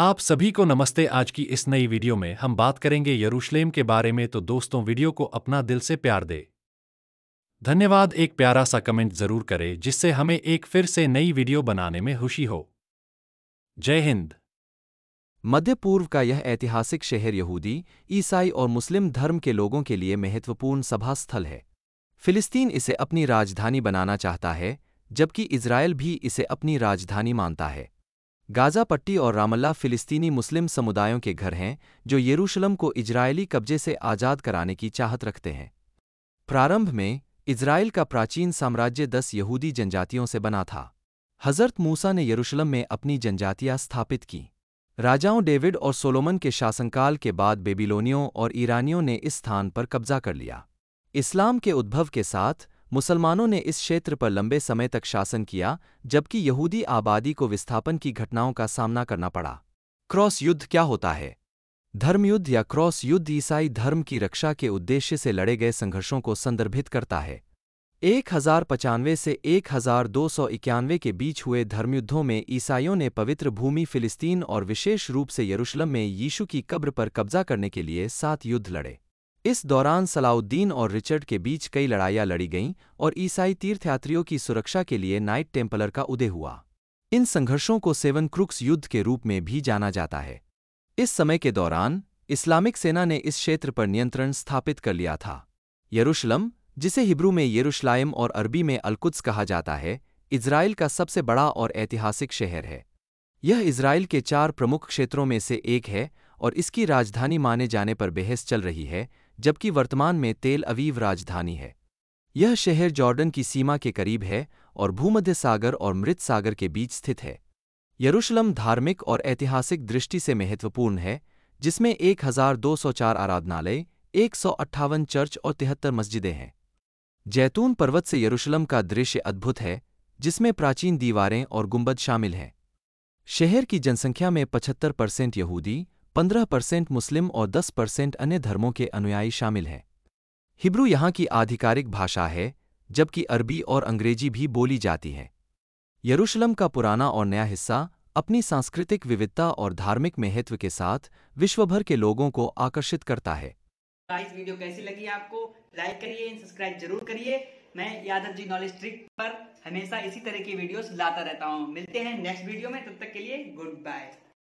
आप सभी को नमस्ते आज की इस नई वीडियो में हम बात करेंगे यरूशलेम के बारे में तो दोस्तों वीडियो को अपना दिल से प्यार दे धन्यवाद एक प्यारा सा कमेंट जरूर करें जिससे हमें एक फिर से नई वीडियो बनाने में खुशी हो जय हिंद मध्य पूर्व का यह ऐतिहासिक शहर यहूदी ईसाई और मुस्लिम धर्म के लोगों के लिए महत्वपूर्ण सभा स्थल है फिलिस्तीन इसे अपनी राजधानी बनाना चाहता है जबकि इसराइल भी इसे अपनी राजधानी मानता है गाजा पट्टी और रामल्ला फिलिस्तीनी मुस्लिम समुदायों के घर हैं जो यरूशलम को इजरायली कब्जे से आज़ाद कराने की चाहत रखते हैं प्रारंभ में इजराइल का प्राचीन साम्राज्य दस यहूदी जनजातियों से बना था हज़रत मूसा ने यरूशलम में अपनी जनजातियां स्थापित की राजाओं डेविड और सोलोमन के शासनकाल के बाद बेबीलोनियों और ईरानियों ने इस स्थान पर कब्जा कर लिया इस्लाम के उद्भव के साथ मुसलमानों ने इस क्षेत्र पर लंबे समय तक शासन किया जबकि यहूदी आबादी को विस्थापन की घटनाओं का सामना करना पड़ा क्रॉस युद्ध क्या होता है धर्मयुद्ध या क्रॉस युद्ध ईसाई धर्म की रक्षा के उद्देश्य से लड़े गए संघर्षों को संदर्भित करता है एक हजार पचानवे से एक हजार दो सौ इक्यानवे के बीच हुए धर्मयुद्धों में ईसाइयों ने पवित्र भूमि फिलिस्तीन और विशेष रूप से यरूशलम में यीशु की कब्र पर कब्जा करने के लिए सात युद्ध लड़े इस दौरान सलाउद्दीन और रिचर्ड के बीच कई लड़ाइयाँ लड़ी गईं और ईसाई तीर्थयात्रियों की सुरक्षा के लिए नाइट टेम्पलर का उदय हुआ इन संघर्षों को सेवन क्रुक्स युद्ध के रूप में भी जाना जाता है इस समय के दौरान इस्लामिक सेना ने इस क्षेत्र पर नियंत्रण स्थापित कर लिया था यरूशलम जिसे हिब्रू में यरूशलाइम और अरबी में अलकुत्स कहा जाता है इसराइल का सबसे बड़ा और ऐतिहासिक शहर है यह इसराइल के चार प्रमुख क्षेत्रों में से एक है और इसकी राजधानी माने जाने पर बहस चल रही है जबकि वर्तमान में तेल अवीव राजधानी है यह शहर जॉर्डन की सीमा के करीब है और भूमध्य सागर और मृत सागर के बीच स्थित है यरूशलम धार्मिक और ऐतिहासिक दृष्टि से महत्वपूर्ण है जिसमें 1204 आराधनालय एक चर्च और तिहत्तर मस्जिदें हैं जैतून पर्वत से यरूशलम का दृश्य अद्भुत है जिसमें प्राचीन दीवारें और गुंबद शामिल हैं शहर की जनसंख्या में 75 परसेंट यहूदी 15 परसेंट मुस्लिम और 10 परसेंट अन्य धर्मों के अनुयायी शामिल हैं हिब्रू यहाँ की आधिकारिक भाषा है जबकि अरबी और अंग्रेजी भी बोली जाती है यरूशलम का पुराना और नया हिस्सा अपनी सांस्कृतिक विविधता और धार्मिक महत्व के साथ विश्वभर के लोगों को आकर्षित करता है गाइस वीडियो कैसी लगी आपको लाइक करिए सब्सक्राइब जरूर करिए मैं यादव जी नॉलेज ट्रिक पर हमेशा इसी तरह की वीडियोस लाता रहता हूँ मिलते हैं नेक्स्ट वीडियो में तब तक के लिए गुड बाय